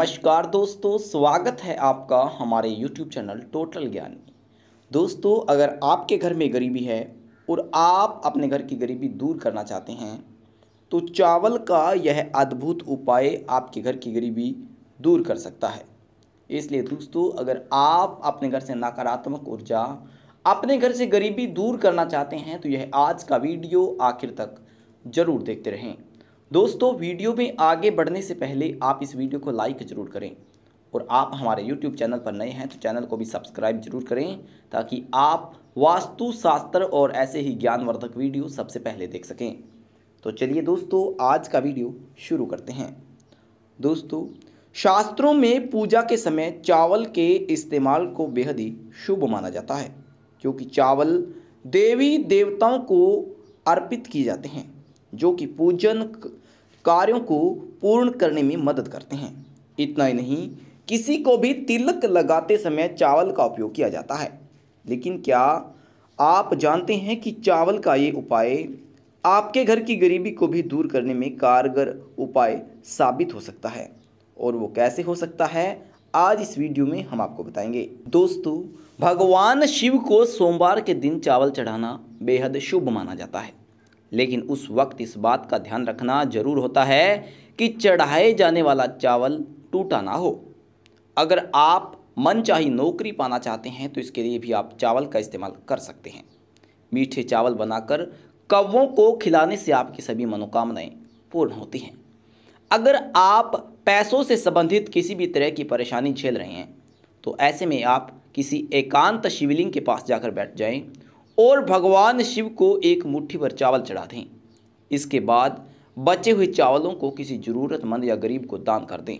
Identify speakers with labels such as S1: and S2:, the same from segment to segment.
S1: नमस्कार दोस्तों स्वागत है आपका हमारे यूट्यूब चैनल टोटल ज्ञान में दोस्तों अगर आपके घर में गरीबी है और आप अपने घर की गरीबी दूर करना चाहते हैं तो चावल का यह अद्भुत उपाय आपके घर की गरीबी दूर कर सकता है इसलिए दोस्तों अगर आप अपने घर से नकारात्मक ऊर्जा अपने घर से गरीबी दूर करना चाहते हैं तो यह आज का वीडियो आखिर तक ज़रूर देखते रहें दोस्तों वीडियो में आगे बढ़ने से पहले आप इस वीडियो को लाइक ज़रूर करें और आप हमारे यूट्यूब चैनल पर नए हैं तो चैनल को भी सब्सक्राइब जरूर करें ताकि आप वास्तु शास्त्र और ऐसे ही ज्ञानवर्धक वीडियो सबसे पहले देख सकें तो चलिए दोस्तों आज का वीडियो शुरू करते हैं दोस्तों शास्त्रों में पूजा के समय चावल के इस्तेमाल को बेहद ही शुभ माना जाता है क्योंकि चावल देवी देवताओं को अर्पित किए जाते हैं जो कि पूजन कार्यों को पूर्ण करने में मदद करते हैं इतना ही नहीं किसी को भी तिलक लगाते समय चावल का उपयोग किया जाता है लेकिन क्या आप जानते हैं कि चावल का ये उपाय आपके घर की गरीबी को भी दूर करने में कारगर उपाय साबित हो सकता है और वो कैसे हो सकता है आज इस वीडियो में हम आपको बताएंगे दोस्तों भगवान शिव को सोमवार के दिन चावल चढ़ाना बेहद शुभ माना जाता है लेकिन उस वक्त इस बात का ध्यान रखना जरूर होता है कि चढ़ाए जाने वाला चावल टूटा ना हो अगर आप मनचाही नौकरी पाना चाहते हैं तो इसके लिए भी आप चावल का इस्तेमाल कर सकते हैं मीठे चावल बनाकर कौवों को खिलाने से आपकी सभी मनोकामनाएं पूर्ण होती हैं अगर आप पैसों से संबंधित किसी भी तरह की परेशानी झेल रहे हैं तो ऐसे में आप किसी एकांत शिवलिंग के पास जाकर बैठ जाएं और भगवान शिव को एक मुट्ठी भर चावल चढ़ा दें इसके बाद बचे हुए चावलों को किसी ज़रूरतमंद या गरीब को दान कर दें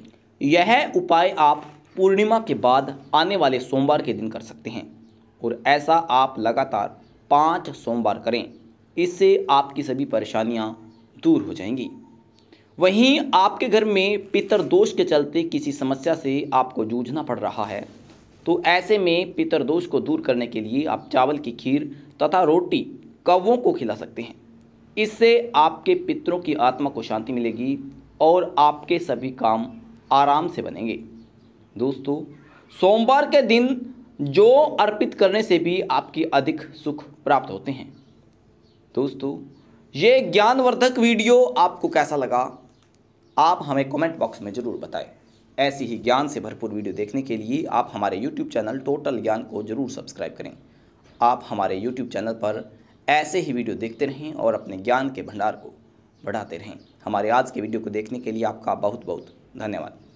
S1: यह उपाय आप पूर्णिमा के बाद आने वाले सोमवार के दिन कर सकते हैं और ऐसा आप लगातार पाँच सोमवार करें इससे आपकी सभी परेशानियाँ दूर हो जाएंगी वहीं आपके घर में पितर दोष के चलते किसी समस्या से आपको जूझना पड़ रहा है तो ऐसे में पितरदोष को दूर करने के लिए आप चावल की खीर तथा रोटी कौवों को खिला सकते हैं इससे आपके पितरों की आत्मा को शांति मिलेगी और आपके सभी काम आराम से बनेंगे दोस्तों सोमवार के दिन जो अर्पित करने से भी आपकी अधिक सुख प्राप्त होते हैं दोस्तों ये ज्ञानवर्धक वीडियो आपको कैसा लगा आप हमें कमेंट बॉक्स में ज़रूर बताएं ऐसी ही ज्ञान से भरपूर वीडियो देखने के लिए आप हमारे यूट्यूब चैनल टोटल ज्ञान को जरूर सब्सक्राइब करें आप हमारे यूट्यूब चैनल पर ऐसे ही वीडियो देखते रहें और अपने ज्ञान के भंडार को बढ़ाते रहें हमारे आज के वीडियो को देखने के लिए आपका बहुत बहुत धन्यवाद